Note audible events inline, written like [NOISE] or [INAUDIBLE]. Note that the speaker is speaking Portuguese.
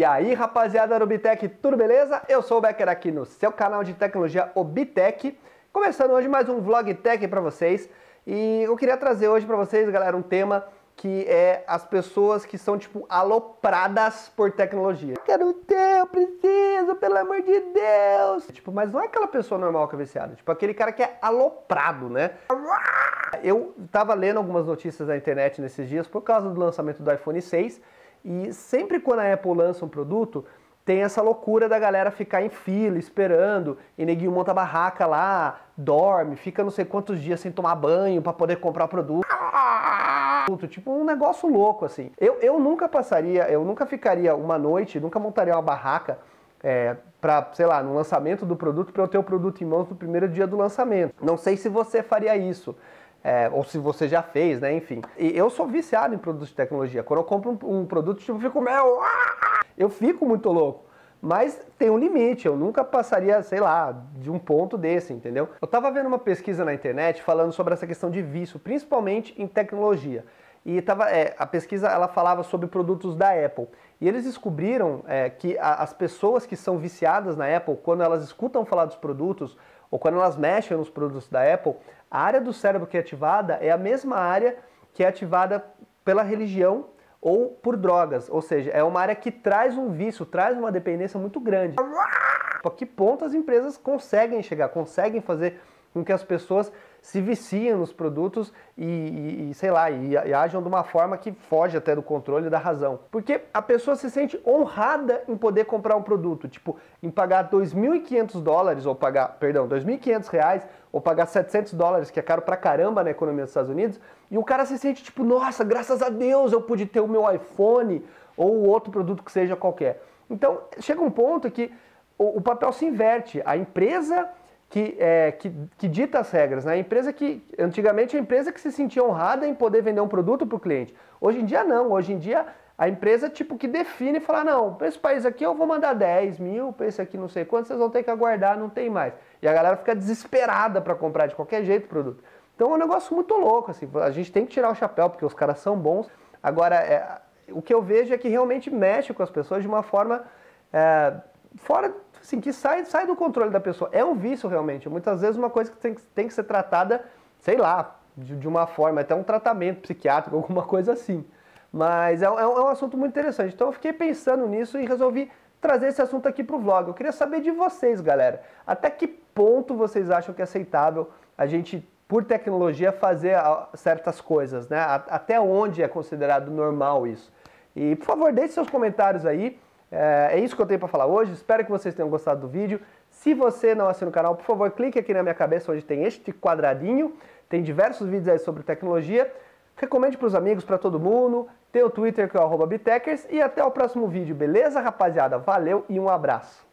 E aí, rapaziada do Bitec, tudo beleza? Eu sou o Becker aqui no seu canal de tecnologia Obitec, começando hoje mais um vlog tech para vocês. E eu queria trazer hoje para vocês, galera, um tema que é as pessoas que são tipo alopradas por tecnologia. quero ter, eu preciso, pelo amor de Deus. Tipo, mas não é aquela pessoa normal que é viciada, tipo aquele cara que é aloprado, né? Eu tava lendo algumas notícias na internet nesses dias por causa do lançamento do iPhone 6 e sempre quando a Apple lança um produto, tem essa loucura da galera ficar em fila, esperando, e neguinho monta barraca lá, dorme, fica não sei quantos dias sem tomar banho para poder comprar o produto. Tipo um negócio louco, assim. Eu, eu nunca passaria, eu nunca ficaria uma noite, nunca montaria uma barraca é, para, sei lá, no lançamento do produto, para eu ter o produto em mãos no primeiro dia do lançamento. Não sei se você faria isso. É, ou se você já fez, né? Enfim. E eu sou viciado em produtos de tecnologia. Quando eu compro um, um produto, tipo, eu fico meu, ah! eu fico muito louco. Mas tem um limite, eu nunca passaria, sei lá, de um ponto desse, entendeu? Eu tava vendo uma pesquisa na internet falando sobre essa questão de vício, principalmente em tecnologia. E tava, é, a pesquisa ela falava sobre produtos da Apple. E eles descobriram é, que a, as pessoas que são viciadas na Apple, quando elas escutam falar dos produtos, ou quando elas mexem nos produtos da Apple, a área do cérebro que é ativada é a mesma área que é ativada pela religião ou por drogas, ou seja, é uma área que traz um vício, traz uma dependência muito grande. Para que ponto as empresas conseguem chegar, conseguem fazer com que as pessoas se viciam nos produtos e, e sei lá, e, e ajam de uma forma que foge até do controle da razão. Porque a pessoa se sente honrada em poder comprar um produto, tipo, em pagar 2.500 dólares, ou pagar, perdão, 2.500 reais, ou pagar 700 dólares, que é caro pra caramba na economia dos Estados Unidos, e o cara se sente tipo, nossa, graças a Deus eu pude ter o meu iPhone, ou outro produto que seja qualquer. Então, chega um ponto que o, papel se inverte. A empresa que, é, que, que, dita as regras. Né? A empresa que, antigamente, a empresa que se sentia honrada em poder vender um produto para o cliente. Hoje em dia, não. Hoje em dia, a empresa tipo que define e fala, não, para esse país aqui eu vou mandar 10 mil, para esse aqui não sei quanto, vocês vão ter que aguardar, não tem mais. E a galera fica desesperada para comprar de qualquer jeito o produto. Então é um negócio muito louco, assim, a gente tem que tirar o chapéu, porque os caras são bons. Agora, é, o que eu vejo é que realmente mexe com as pessoas de uma forma... É, fora, assim, que sai, sai do controle da pessoa. É um vício realmente. Muitas vezes uma coisa que tem, tem que ser tratada, sei lá, de, de uma forma, até um tratamento psiquiátrico, [LAUGHS] alguma coisa assim. Mas é, é, um, é um assunto muito interessante. Então eu fiquei pensando nisso e resolvi trazer esse assunto aqui para o vlog. Eu queria saber de vocês, galera. Até que ponto vocês acham que é aceitável a gente, por tecnologia, fazer ah, certas coisas, né? Até onde é considerado normal isso? E, por favor, deixe seus comentários aí. É, é, isso que eu tenho para falar hoje. Espero que vocês tenham gostado do vídeo. Se você não é assina o canal, por favor, clique aqui na minha cabeça onde tem este quadradinho. Tem diversos vídeos aí sobre tecnologia. Recomende para os amigos, para todo mundo. Tem o Twitter que é o @bitechers e até o próximo vídeo, beleza, rapaziada? Valeu e um abraço.